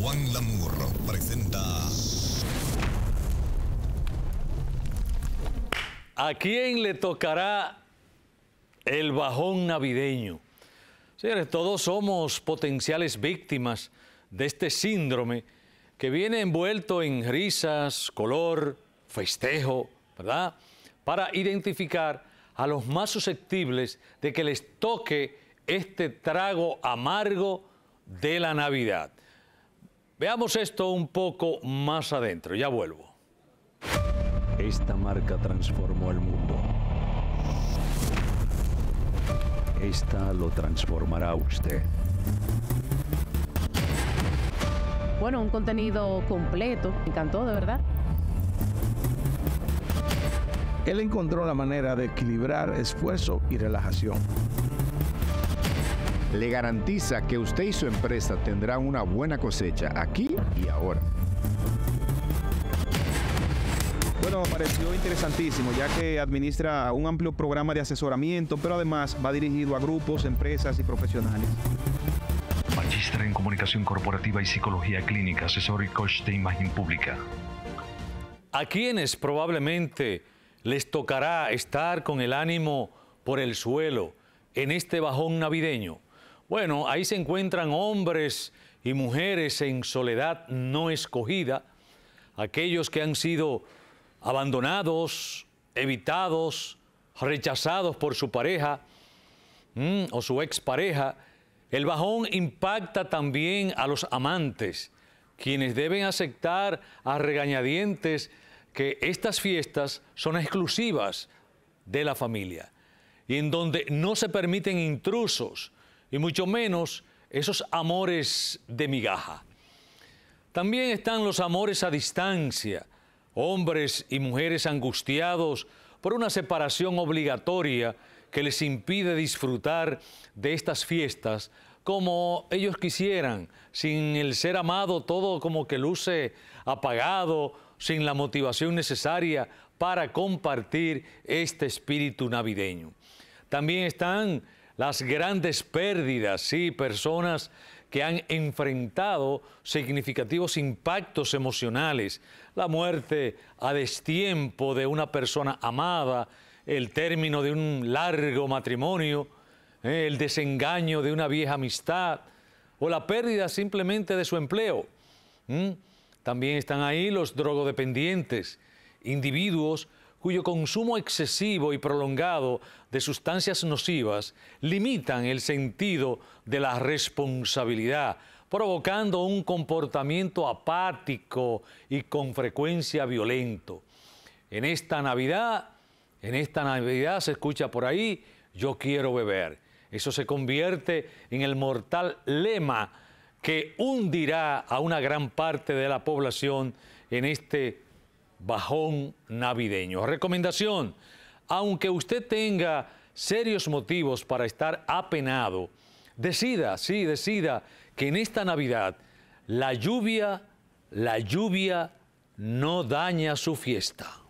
Juan Lamour presenta. ¿A quién le tocará el bajón navideño? Señores, todos somos potenciales víctimas de este síndrome que viene envuelto en risas, color, festejo, ¿verdad? Para identificar a los más susceptibles de que les toque este trago amargo de la Navidad. Veamos esto un poco más adentro, ya vuelvo. Esta marca transformó el mundo. Esta lo transformará usted. Bueno, un contenido completo. Me encantó, de verdad. Él encontró la manera de equilibrar esfuerzo y relajación le garantiza que usted y su empresa tendrán una buena cosecha aquí y ahora. Bueno, me pareció interesantísimo, ya que administra un amplio programa de asesoramiento, pero además va dirigido a grupos, empresas y profesionales. Magistra en Comunicación Corporativa y Psicología Clínica, asesor y coach de imagen pública. A quienes probablemente les tocará estar con el ánimo por el suelo en este bajón navideño, bueno, ahí se encuentran hombres y mujeres en soledad no escogida, aquellos que han sido abandonados, evitados, rechazados por su pareja mm, o su expareja. El bajón impacta también a los amantes, quienes deben aceptar a regañadientes que estas fiestas son exclusivas de la familia y en donde no se permiten intrusos y mucho menos esos amores de migaja. También están los amores a distancia, hombres y mujeres angustiados por una separación obligatoria que les impide disfrutar de estas fiestas como ellos quisieran, sin el ser amado todo como que luce apagado, sin la motivación necesaria para compartir este espíritu navideño. También están las grandes pérdidas, y personas que han enfrentado significativos impactos emocionales, la muerte a destiempo de una persona amada, el término de un largo matrimonio, eh, el desengaño de una vieja amistad o la pérdida simplemente de su empleo. También están ahí los drogodependientes, individuos cuyo consumo excesivo y prolongado de sustancias nocivas limitan el sentido de la responsabilidad, provocando un comportamiento apático y con frecuencia violento. En esta Navidad, en esta Navidad se escucha por ahí, yo quiero beber. Eso se convierte en el mortal lema que hundirá a una gran parte de la población en este bajón navideño. Recomendación, aunque usted tenga serios motivos para estar apenado, decida, sí, decida que en esta Navidad la lluvia, la lluvia no daña su fiesta.